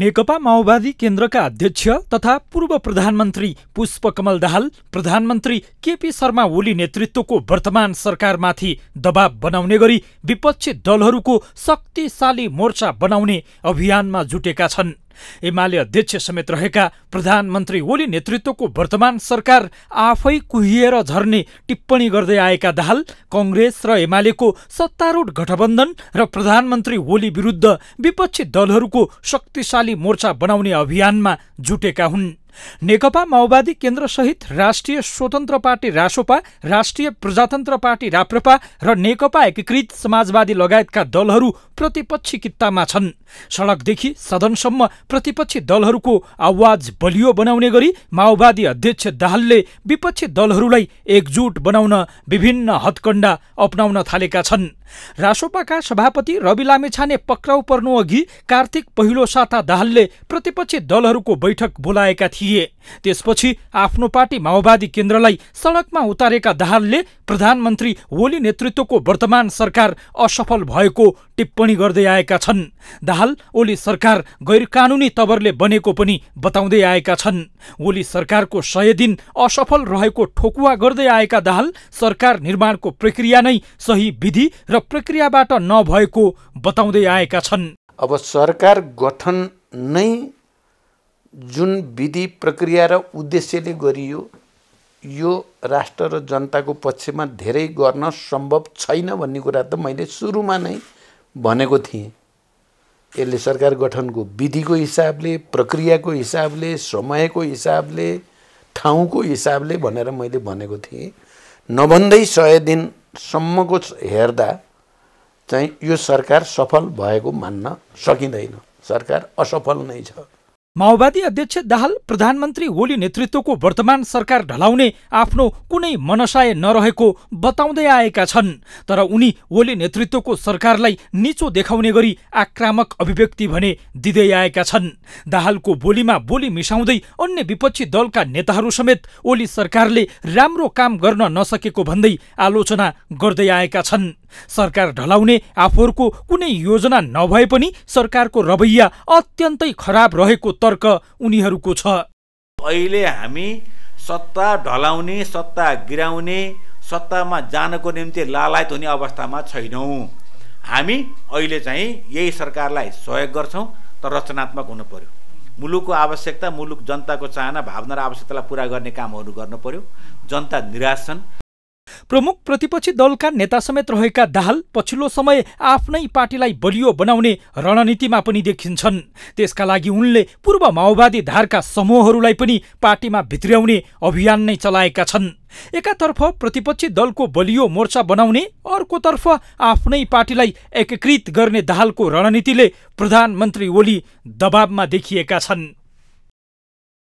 नेकपा माओवादी केन्द्रका अध्यक्ष तथा पूर्व प्रधानमन्त्री पुष्पकमल दाहाल प्रधानमन्त्री केपी शर्मा ओली नेतृत्वको वर्तमान सरकारमाथि दबाव बनाउने गरी विपक्षी दलहरूको शक्तिशाली मोर्चा बनाउने अभियानमा जुटेका छन् एमाले अध्यक्ष समेत रहेका प्रधानमन्त्री ओली नेतृत्वको वर्तमान सरकार आफै कुहिएर झर्ने टिप्पणी गर्दै आएका दाहाल कङ्ग्रेस र एमालेको सत्तारूढ गठबन्धन र प्रधानमन्त्री ओली विरुद्ध विपक्षी दलहरूको शक्तिशाली मोर्चा बनाउने अभियानमा जुटेका हुन् नेकपा माओवादी केन्द्रसहित राष्ट्रिय स्वतन्त्र पार्टी रासोपा राष्ट्रिय प्रजातन्त्र पार्टी राप्रपा र नेकपा एकीकृत समाजवादी लगायतका दलहरू प्रतिपक्षी कित्तामा छन् सडकदेखि सदनसम्म प्रतिपक्षी दलहरूको आवाज बलियो बनाउने गरी माओवादी अध्यक्ष दाहालले विपक्षी दलहरूलाई एकजुट बनाउन विभिन्न हतकण्डा अप्नाउन थालेका छन् रासोपाका सभापति रवि लामेछाने पक्राउ पर्नु अघि कार्तिक पहिलो साता दाहालले प्रतिपक्षी दलहरूको बैठक बोलाएका थिए थिए त्यसपछि आफ्नो पार्टी माओवादी केन्द्रलाई सडकमा उतारेका दाहालले प्रधानमन्त्री ओली नेतृत्वको वर्तमान सरकार असफल भएको टिप्पणी गर्दै आएका छन् दाहाल ओली सरकार गैर गैरकानुनी तवरले बनेको पनि बताउँदै आएका छन् ओली सरकारको सय दिन असफल रहेको ठोकुवा गर्दै आएका दाहाल सरकार निर्माणको प्रक्रिया नै सही विधि र प्रक्रियाबाट नभएको बताउँदै आएका छन् अब सरकार गठन नै जुन विधि प्रक्रिया र उद्देश्यले गरियो यो राष्ट्र र जनताको पक्षमा धेरै गर्न सम्भव छैन भन्ने कुरा त मैले सुरुमा नै भनेको थिएँ यसले सरकार गठनको विधिको हिसाबले प्रक्रियाको हिसाबले समयको हिसाबले ठाउँको हिसाबले भनेर मैले भनेको थिएँ नभन्दै सय दिनसम्मको हेर्दा चाहिँ यो सरकार सफल भएको मान्न सकिँदैन सरकार असफल नै छ माओवादी अध्यक्ष दाहाल प्रधानमन्त्री ओली नेतृत्वको वर्तमान सरकार ढलाउने आफ्नो कुनै मनसाय नरहेको बताउँदै आएका छन् तर उनी ओली नेतृत्वको सरकारलाई निचो देखाउने गरी आक्रामक अभिव्यक्ति भने दिँदै आएका छन् दाहालको बोलीमा बोली मिसाउँदै अन्य विपक्षी दलका नेताहरू समेत ओली सरकारले राम्रो काम गर्न नसकेको भन्दै आलोचना गर्दै आएका छन् सरकार ढलाउने आफूहरूको कुनै योजना नभए पनि सरकारको रवैया अत्यन्तै खराब रहेको तर्क उनीहरूको छ अहिले हामी सत्ता ढलाउने सत्ता गिराउने सत्तामा जानको निम्ति लालायत हुने अवस्थामा छैनौँ हामी अहिले चाहिँ यही सरकारलाई सहयोग गर्छौँ तर रचनात्मक हुनु पर्यो मुलुकको आवश्यकता मुलुक जनताको चाहना भावना र आवश्यकतालाई पुरा गर्ने कामहरू गर्नु पर्यो जनता निराश छन् प्रमुख प्रतिपक्षी दलका नेता समेत रहेका दाहाल पछिल्लो समय आफ्नै पार्टीलाई बलियो बनाउने रणनीतिमा पनि देखिन्छन् त्यसका लागि उनले पूर्व माओवादी धारका समूहहरूलाई पनि पार्टीमा भित्र्याउने अभियान नै चलाएका छन् एकातर्फ प्रतिपक्षी दलको बलियो मोर्चा बनाउने अर्कोतर्फ आफ्नै पार्टीलाई एकीकृत गर्ने दाहालको रणनीतिले प्रधानमन्त्री ओली दबावमा देखिएका छन्